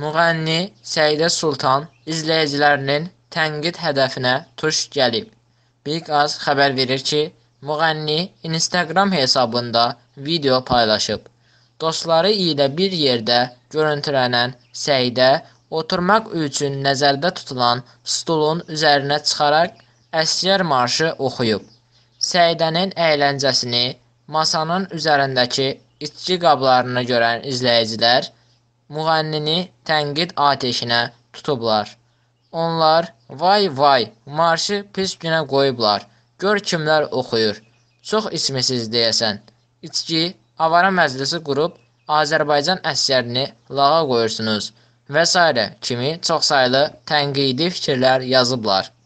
Müğənni Səidə Sultan izləyicilərinin tənqid hədəfinə tuş gəlib. Big Az xəbər verir ki, müğənni Instagram hesabında video paylaşıb. Dostları ilə bir yerdə görüntülənən Səidə oturmaq üçün nəzərdə tutulan stulun üzərinə çıxaraq əsgər marşı oxuyub. Səidənin əyləncəsini masanın üzərindəki içki qablarını görən izləyicilər müğənnini tənqid ateşinə tutublar. Onlar vay vay marşı pis günə qoyublar. Gör kimlər oxuyur. Çox ismisiz deyəsən. İçki, avara məclisi qurub Azərbaycan əsərini lağa qoyursunuz və s. kimi çoxsaylı tənqidi fikirlər yazıblar.